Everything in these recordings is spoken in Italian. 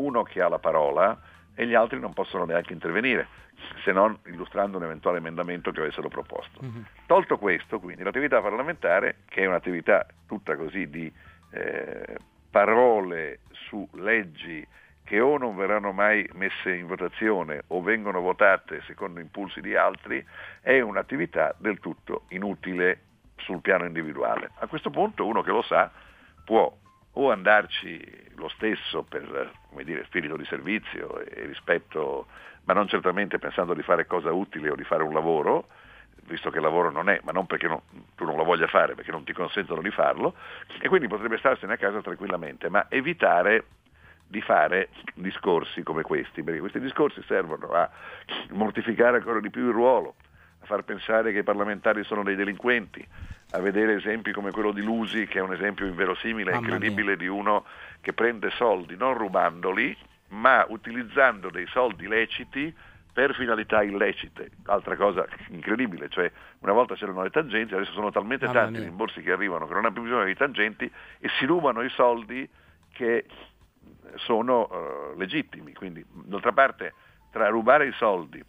uno che ha la parola e gli altri non possono neanche intervenire, se non illustrando un eventuale emendamento che avessero proposto. Mm-hmm. Tolto questo, quindi, l'attività parlamentare, che è un'attività tutta così di eh, parole su leggi che o non verranno mai messe in votazione o vengono votate secondo impulsi di altri, è un'attività del tutto inutile sul piano individuale. A questo punto uno che lo sa può o andarci lo stesso per dire, spirito di servizio e rispetto, ma non certamente pensando di fare cosa utile o di fare un lavoro, visto che lavoro non è, ma non perché non, tu non lo voglia fare, perché non ti consentono di farlo, e quindi potrebbe starsene a casa tranquillamente, ma evitare di fare discorsi come questi, perché questi discorsi servono a mortificare ancora di più il ruolo, a far pensare che i parlamentari sono dei delinquenti, a vedere esempi come quello di Lusi, che è un esempio inverosimile, Mamma incredibile mia. di uno che prende soldi non rubandoli, ma utilizzando dei soldi leciti per finalità illecite. Altra cosa incredibile, cioè una volta c'erano le tangenti, adesso sono talmente Mamma tanti i rimborsi che arrivano che non hanno più bisogno di tangenti e si rubano i soldi che eh, sono uh, legittimi. Quindi, d'altra parte, tra rubare i soldi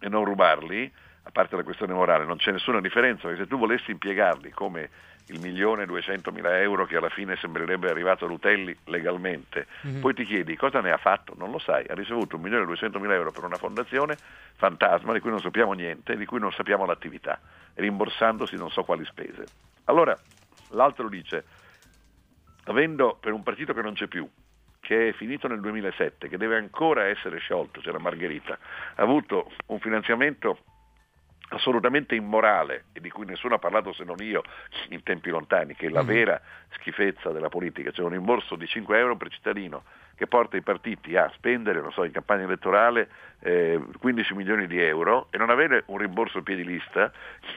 e non rubarli a parte la questione morale, non c'è nessuna differenza, perché se tu volessi impiegarli come il milione e duecentomila euro che alla fine sembrerebbe arrivato a Rutelli legalmente, mm-hmm. poi ti chiedi cosa ne ha fatto, non lo sai, ha ricevuto un milione e duecentomila euro per una fondazione fantasma di cui non sappiamo niente, di cui non sappiamo l'attività, rimborsandosi non so quali spese. Allora, l'altro dice, avendo per un partito che non c'è più, che è finito nel 2007, che deve ancora essere sciolto, c'era cioè Margherita, ha avuto un finanziamento assolutamente immorale e di cui nessuno ha parlato se non io in tempi lontani, che è la mm. vera schifezza della politica, cioè un rimborso di 5 euro per cittadino che porta i partiti a spendere, non so, in campagna elettorale eh, 15 milioni di euro e non avere un rimborso piedi lista,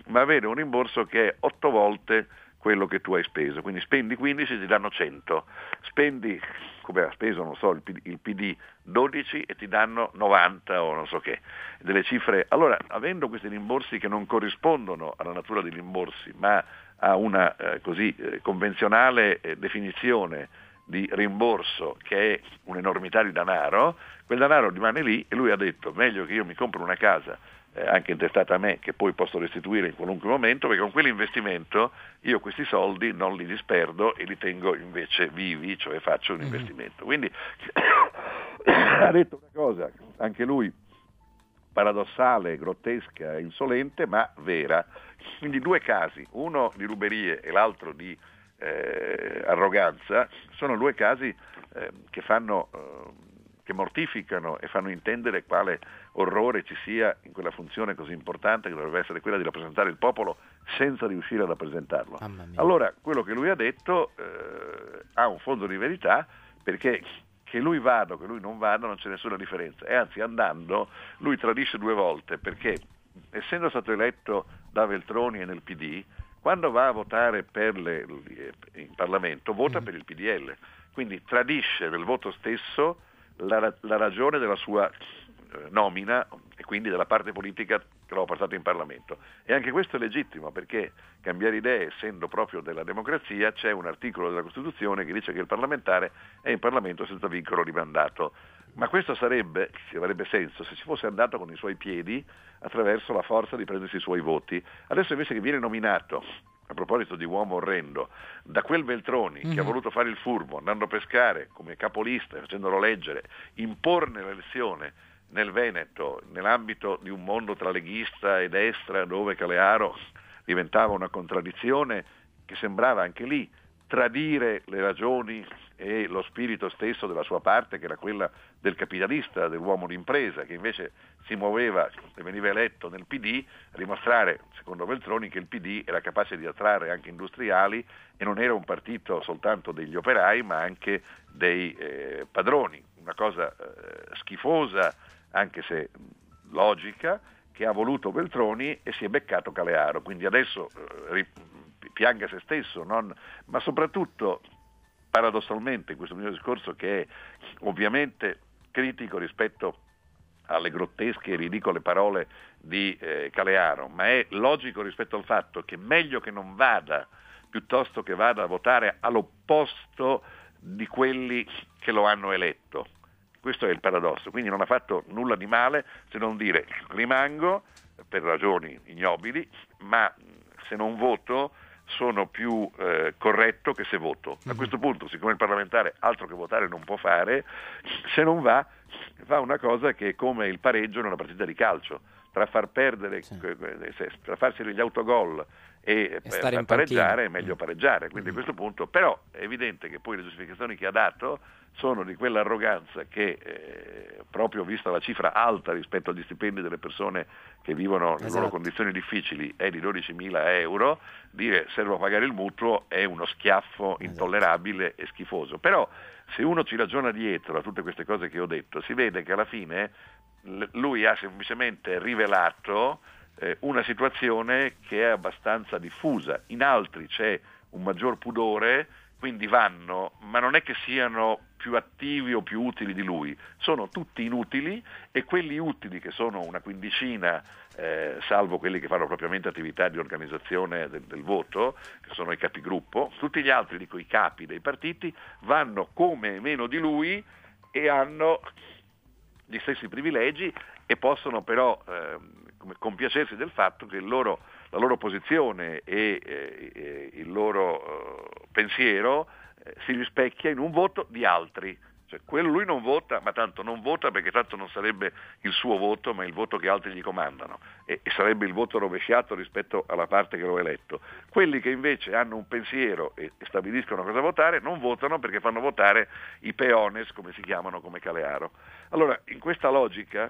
ma avere un rimborso che è 8 volte quello che tu hai speso. Quindi spendi 15 e ti danno 100, spendi, come ha speso non so, il PD, il PD 12 e ti danno 90 o non so che, delle cifre. Allora, avendo questi rimborsi che non corrispondono alla natura dei rimborsi, ma a una eh, così eh, convenzionale eh, definizione di rimborso che è un'enormità di denaro, quel denaro rimane lì e lui ha detto meglio che io mi compro una casa eh, anche intestata a me, che poi posso restituire in qualunque momento, perché con quell'investimento io questi soldi non li disperdo e li tengo invece vivi, cioè faccio un mhm. investimento. Quindi ha detto una cosa, anche lui paradossale, grottesca, insolente, ma vera. Quindi due casi, uno di ruberie e l'altro di eh, arroganza, sono due casi eh, che fanno eh, che mortificano e fanno intendere quale orrore ci sia in quella funzione così importante che dovrebbe essere quella di rappresentare il popolo senza riuscire a rappresentarlo. Allora, quello che lui ha detto eh, ha un fondo di verità perché che lui vada o che lui non vada non c'è nessuna differenza e anzi andando lui tradisce due volte perché essendo stato eletto da Veltroni e nel PD, quando va a votare per le, in Parlamento vota mm. per il PDL, quindi tradisce nel voto stesso la, la ragione della sua eh, nomina e quindi della parte politica che l'ho portato in Parlamento. E anche questo è legittimo perché cambiare idee, essendo proprio della democrazia, c'è un articolo della Costituzione che dice che il parlamentare è in Parlamento senza vincolo di mandato. Ma questo sarebbe, avrebbe senso se ci fosse andato con i suoi piedi attraverso la forza di prendersi i suoi voti. Adesso invece che viene nominato a proposito di uomo orrendo, da quel Veltroni mm-hmm. che ha mhm. voluto fare il furbo andando a pescare come capolista e facendolo leggere, imporne la lezione nel Veneto, nell'ambito di un mondo tra leghista e destra dove Calearo diventava una contraddizione che sembrava anche lì tradire le ragioni e lo spirito stesso della sua parte, che era quella del capitalista, dell'uomo d'impresa, che invece si muoveva e veniva eletto nel PD, a dimostrare, secondo Veltroni, che il PD era capace di attrarre anche industriali e non era un partito soltanto degli operai, ma anche dei eh, padroni. Una cosa eh, schifosa, anche se logica, che ha voluto Veltroni e si è beccato Calearo. Quindi adesso eh, pianga se stesso, non... ma soprattutto paradossalmente questo mio discorso che è ovviamente critico rispetto alle grottesche e ridicole parole di eh, Calearo, ma è logico rispetto al fatto che meglio che non vada piuttosto che vada a votare all'opposto di quelli che lo hanno eletto. Questo è il paradosso, quindi non ha fatto nulla di male se non dire rimango per ragioni ignobili, ma se non voto sono più eh, corretto che se voto. A mhm. questo punto, siccome il parlamentare altro che votare non può fare, se non va, fa una cosa che è come il pareggio in una partita di calcio, tra far perdere, sì. Eh, tra farsi gli autogol e, e eh, pareggiare è meglio mm. pareggiare. Quindi mm. a questo punto, però è evidente che poi le giustificazioni che ha dato sono di quell'arroganza che, eh, proprio vista la cifra alta rispetto agli stipendi delle persone che vivono le esatto. loro condizioni difficili, è di 12.000 euro, dire serve a pagare il mutuo è uno schiaffo esatto. intollerabile esatto. e schifoso. Però se uno ci ragiona dietro a tutte queste cose che ho detto, si vede che alla fine lui ha semplicemente rivelato eh, una situazione che è abbastanza diffusa. In altri c'è un maggior pudore, quindi vanno, ma non è che siano più attivi o più utili di lui, sono tutti inutili e quelli utili, che sono una quindicina, eh, salvo quelli che fanno propriamente attività di organizzazione del, del, voto, che sono i capigruppo, tutti gli altri, dico i capi dei partiti, vanno come meno di lui e hanno gli stessi privilegi e possono però eh, compiacersi del fatto che loro, la loro posizione e eh, il loro eh, pensiero si rispecchia in un voto di altri. Cioè, quello lui non vota, ma tanto non vota perché tanto non sarebbe il suo voto, ma il voto che altri gli comandano e, e sarebbe il voto rovesciato rispetto alla parte che lo ha eletto. Quelli che invece hanno un pensiero e, e, stabiliscono cosa votare non votano perché fanno votare i peones, come si chiamano, come Calearo. Allora, in questa logica,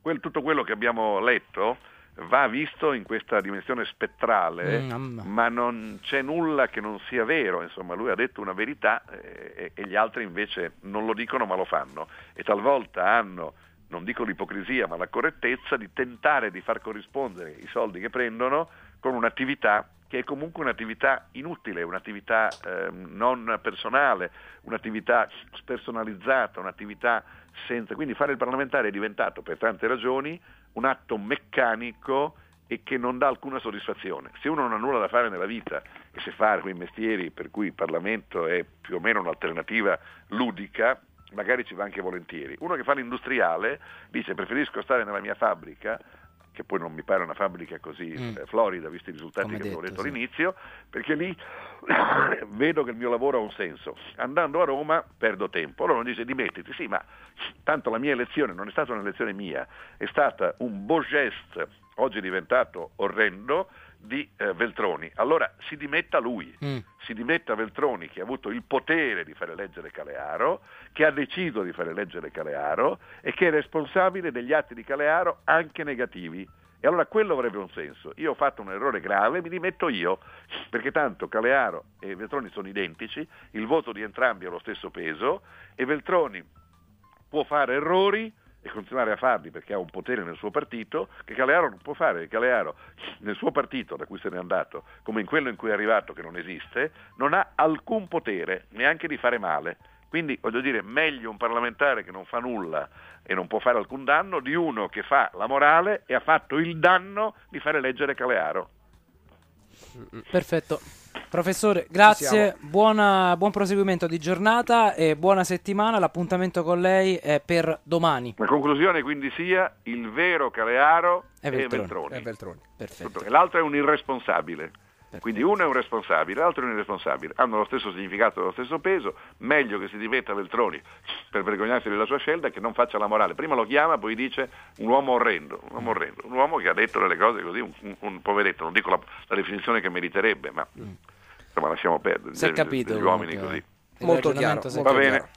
quel, tutto quello che abbiamo letto va visto in questa dimensione spettrale, mm. ma non c'è nulla che non sia vero, insomma lui ha detto una verità eh, e, gli altri invece non lo dicono ma lo fanno e talvolta hanno, non dico l'ipocrisia, ma la correttezza di tentare di far corrispondere i soldi che prendono con un'attività che è comunque un'attività inutile, un'attività eh, non personale, un'attività spersonalizzata, un'attività senza... Quindi fare il parlamentare è diventato per tante ragioni un atto meccanico e che non dà alcuna soddisfazione. Se uno non ha nulla da fare nella vita e se fa quei mestieri per cui il Parlamento è più o meno un'alternativa ludica, magari ci va anche volentieri. Uno che fa l'industriale dice preferisco stare nella mia fabbrica che poi non mi pare una fabbrica così mm. Eh, florida, visti i risultati Come che detto, avevo detto sì. all'inizio, perché lì vedo che il mio lavoro ha un senso. Andando a Roma perdo tempo. Allora uno dice dimettiti, sì, ma tanto la mia elezione non è stata un'elezione mia, è stata un beau geste oggi diventato orrendo, di eh, Veltroni. Allora si dimetta lui, mm. si dimetta Veltroni che ha avuto il potere di fare leggere Calearo, che ha deciso di fare leggere Calearo e che è responsabile degli atti di Calearo anche negativi. E allora quello avrebbe un senso. Io ho fatto un errore grave, mi dimetto io, perché tanto Calearo e Veltroni sono identici, il voto di entrambi ha lo stesso peso e Veltroni può fare errori, e continuare a farli perché ha un potere nel suo partito che Calearo non può fare. Calearo nel suo partito da cui se n'è andato, come in quello in cui è arrivato che non esiste, non ha alcun potere neanche di fare male. Quindi voglio dire, meglio un parlamentare che non fa nulla e non può fare alcun danno di uno che fa la morale e ha fatto il danno di fare leggere Calearo. Perfetto. Professore, grazie, buona, buon proseguimento di giornata e buona settimana. L'appuntamento con lei è per domani. La conclusione quindi sia il vero Calearo è Veltroni. Veltroni. È Veltroni. L'altro è un irresponsabile. Quindi uno è un responsabile, l'altro è un irresponsabile, hanno lo stesso significato e lo stesso peso, meglio che si diventa Veltroni per vergognarsi della sua scelta che non faccia la morale. Prima lo chiama, poi dice un uomo orrendo, un uomo, orrendo, un uomo che ha detto delle cose così, un, un, un poveretto, non dico la, la, definizione che meriterebbe, ma mm. insomma lasciamo perdere, si è capito, Gli uomini così. Molto chiaro, Va bene.